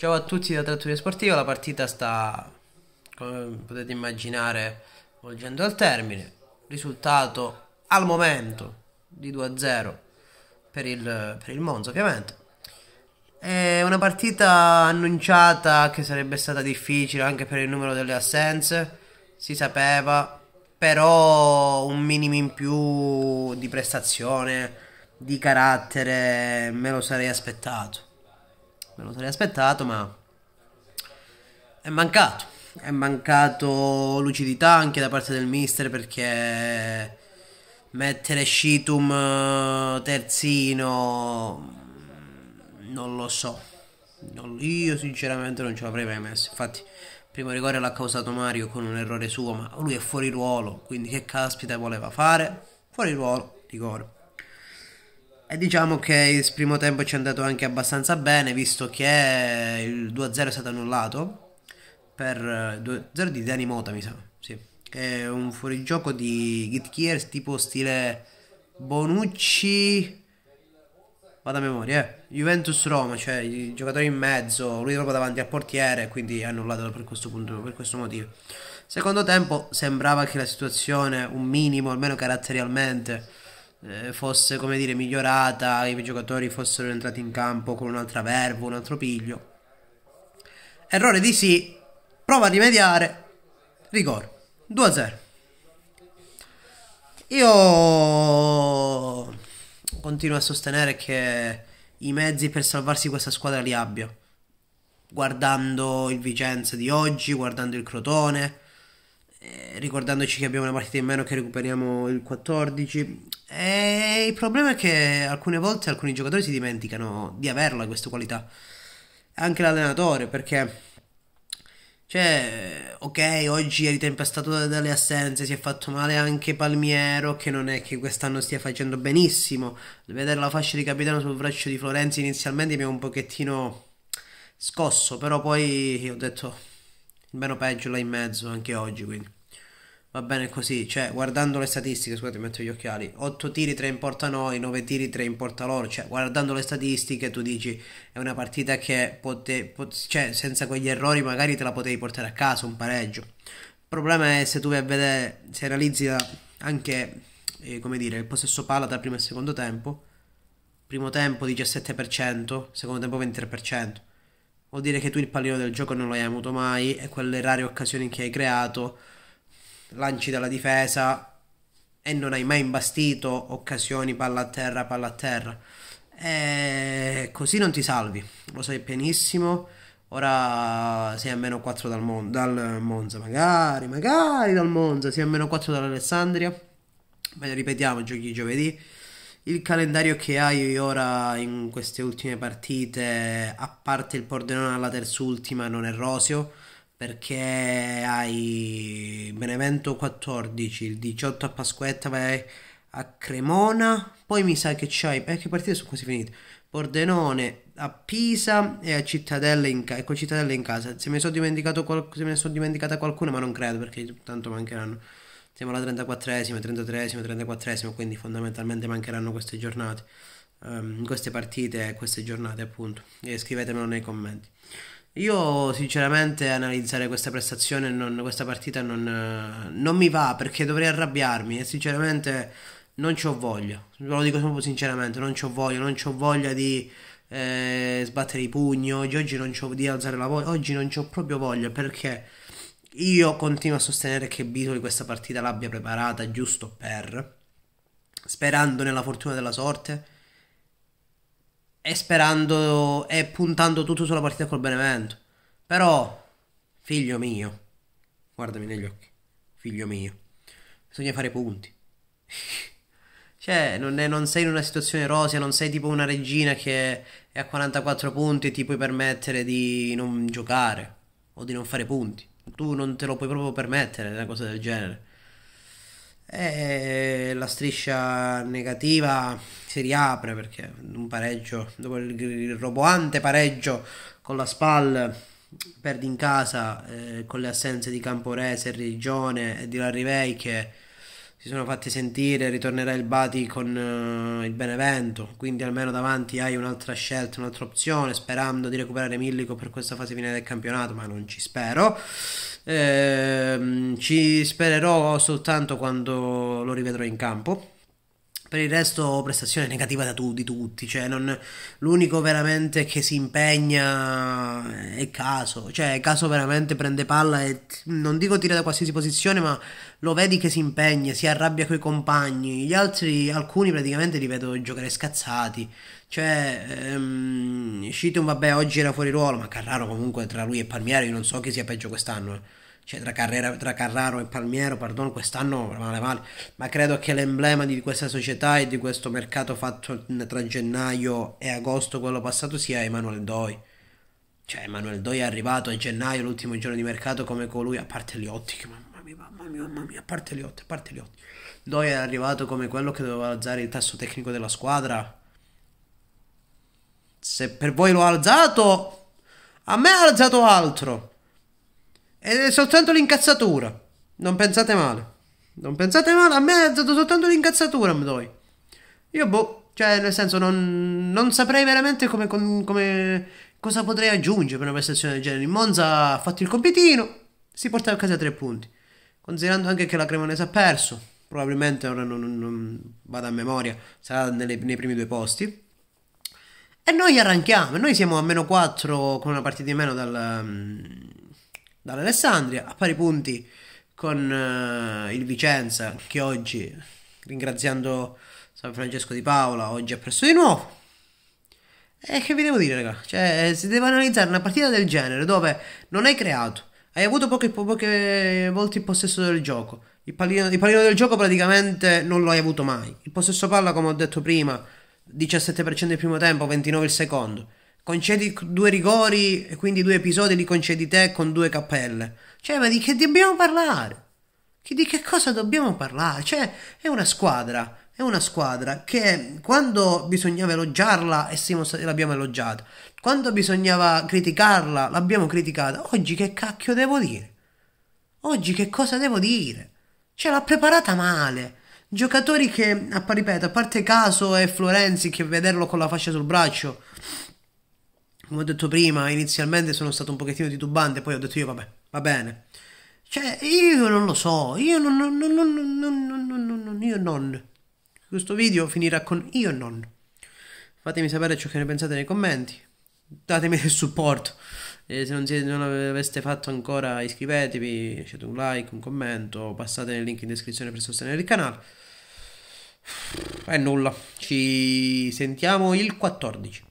Ciao a tutti da Trattoria Sportiva, la partita sta, come potete immaginare, volgendo al termine. Risultato al momento di 2-0 per il, per il Monza ovviamente. È una partita annunciata che sarebbe stata difficile anche per il numero delle assenze, si sapeva, però un minimo in più di prestazione, di carattere, me lo sarei aspettato me lo sarei aspettato, ma è mancato. È mancato lucidità anche da parte del mister perché mettere Shitum eh, terzino non lo so. Non, io sinceramente non ce l'avrei mai messo. Infatti, il primo rigore l'ha causato Mario con un errore suo, ma lui è fuori ruolo, quindi che caspita voleva fare? Fuori ruolo, rigore. E diciamo che il primo tempo ci è andato anche abbastanza bene, visto che il 2-0 è stato annullato per 2-0 eh, di Dani Mota, mi sa. Sì. È un fuorigioco di Gitkiers tipo stile Bonucci. Vado a memoria, eh. Juventus Roma, cioè il giocatore in mezzo, lui proprio davanti al portiere, quindi annullato per questo punto, per questo motivo. Secondo tempo sembrava che la situazione un minimo, almeno caratterialmente eh, fosse come dire migliorata, i giocatori fossero entrati in campo con un'altra verba, un altro piglio. Errore di sì, prova a rimediare, rigore 2-0. Io continuo a sostenere che i mezzi per salvarsi questa squadra li abbia. Guardando il Vicenza di oggi, guardando il Crotone, eh, ricordandoci che abbiamo una partita in meno che recuperiamo il 14, e eh, il problema è che alcune volte alcuni giocatori si dimenticano di averla questa qualità. Anche l'allenatore, perché... Cioè, ok, oggi è ritempestato dalle assenze, si è fatto male anche Palmiero, che non è che quest'anno stia facendo benissimo. Vedere la fascia di capitano sul braccio di Florenzi inizialmente mi ha un pochettino scosso, però poi ho detto, meno peggio là in mezzo anche oggi, quindi va bene così, cioè guardando le statistiche, scusate metto gli occhiali, 8 tiri 3 in porta noi, 9 tiri 3 in porta loro, cioè guardando le statistiche tu dici è una partita che pote, pot, cioè, senza quegli errori magari te la potevi portare a casa un pareggio. Il problema è se tu vai a vedere, se analizzi anche eh, come dire, il possesso palla tra primo e secondo tempo, primo tempo 17%, secondo tempo 23%. Vuol dire che tu il pallino del gioco non l'hai avuto mai e quelle rare occasioni che hai creato lanci dalla difesa e non hai mai imbastito occasioni palla a terra, palla a terra. E eh, così non ti salvi, lo sai benissimo. Ora sei a meno 4 dal, Mon- dal Monza, magari, magari dal Monza, sei a meno 4 dall'Alessandria. Ma ripetiamo, giochi giovedì. Il calendario che hai ora in queste ultime partite, a parte il Pordenone alla terz'ultima, non è roseo perché hai Benevento 14, il 18 a Pasquetta vai a Cremona, poi mi sa che c'hai, eh, che partite sono quasi finite, Pordenone a Pisa e a Cittadella in, ca- ecco, Cittadella in casa, se me, qual- se me ne sono dimenticata qualcuna ma non credo perché tanto mancheranno, siamo alla 34esima, 33esima, 34esima, quindi fondamentalmente mancheranno queste giornate, um, queste partite, queste giornate appunto, e scrivetemelo nei commenti. Io sinceramente analizzare questa prestazione, non, questa partita non, eh, non, mi va perché dovrei arrabbiarmi e sinceramente non ci ho voglia. ve Lo dico proprio sinceramente, non ci ho voglia, non ci ho voglia di eh, sbattere i pugni, oggi, oggi non ho di alzare la voce, oggi non ci ho proprio voglia perché io continuo a sostenere che Bitoli questa partita l'abbia preparata giusto per, sperando nella fortuna della sorte e sperando e puntando tutto sulla partita col Benevento. Però, figlio mio, guardami negli occhi, figlio mio, bisogna fare punti. cioè, non, è, non, sei in una situazione rosea, non sei tipo una regina che è a 44 punti e ti puoi permettere di non giocare o di non fare punti. Tu non te lo puoi proprio permettere, una cosa del genere. E eh, la striscia negativa si riapre perché un pareggio, dopo il, il roboante pareggio con la SPAL perdi in casa eh, con le assenze di Camporese, Rigione e di Larrivei che si sono fatti sentire, ritornerà il Bati con eh, il Benevento, quindi almeno davanti hai un'altra scelta, un'altra opzione, sperando di recuperare Millico per questa fase finale del campionato, ma non ci spero. Ehm, ci spererò soltanto quando lo rivedrò in campo. Per il resto prestazione negativa da tu, di tutti, cioè non, l'unico veramente che si impegna è Caso, cioè Caso veramente prende palla e non dico tira da qualsiasi posizione ma lo vedi che si impegna, si arrabbia coi compagni, gli altri, alcuni praticamente li vedo giocare scazzati, cioè ehm, vabbè oggi era fuori ruolo ma Carraro comunque tra lui e Palmieri non so chi sia peggio quest'anno. Eh cioè tra, Carrera, tra Carraro e Palmiero, pardon, quest'anno male male, ma credo che l'emblema di questa società e di questo mercato fatto tra gennaio e agosto, quello passato, sia Emanuele Doi. Cioè Emanuele Doi è arrivato a gennaio, l'ultimo giorno di mercato, come colui, a parte gli otti, mamma mia, mamma mia, mamma mia, a parte gli otti, a parte gli otti. Doi è arrivato come quello che doveva alzare il tasso tecnico della squadra. Se per voi l'ho alzato, a me ha alzato altro. È soltanto l'incazzatura. Non pensate male. Non pensate male, a me è stato soltanto l'incazzatura, Mdoi. Io boh, cioè nel senso non, non saprei veramente come, come, cosa potrei aggiungere per una prestazione del genere. Il Monza ha fatto il compitino, si porta a casa tre punti. Considerando anche che la Cremonese ha perso, probabilmente ora non, non, non vado a memoria, sarà nelle, nei primi due posti. E noi arranchiamo, noi siamo a meno 4 con una partita in meno dal dall'Alessandria a pari punti con uh, il Vicenza che oggi ringraziando San Francesco di Paola oggi è presso di nuovo e che vi devo dire raga cioè eh, si deve analizzare una partita del genere dove non hai creato hai avuto poche, poche volte il possesso del gioco il pallino, il pallino del gioco praticamente non lo hai avuto mai il possesso palla come ho detto prima 17% il primo tempo 29 il secondo concedi due rigori e quindi due episodi li concedi te con due cappelle. Cioè, ma di che dobbiamo parlare? Di che cosa dobbiamo parlare? Cioè, è una squadra, è una squadra che quando bisognava elogiarla e siamo, l'abbiamo elogiata, quando bisognava criticarla l'abbiamo criticata. Oggi che cacchio devo dire? Oggi che cosa devo dire? Cioè, l'ha preparata male. Giocatori che, ripeto, a parte caso e Florenzi che vederlo con la fascia sul braccio, come ho detto prima, inizialmente sono stato un pochettino titubante, poi ho detto io vabbè, va bene. Cioè, io non lo so, io non, non, non, non, non, non, non io non. Questo video finirà con io non. Fatemi sapere ciò che ne pensate nei commenti, datemi del supporto. E se non, siete, non aveste fatto ancora iscrivetevi, lasciate un like, un commento, passate nel link in descrizione per sostenere il canale. E nulla, ci sentiamo il 14.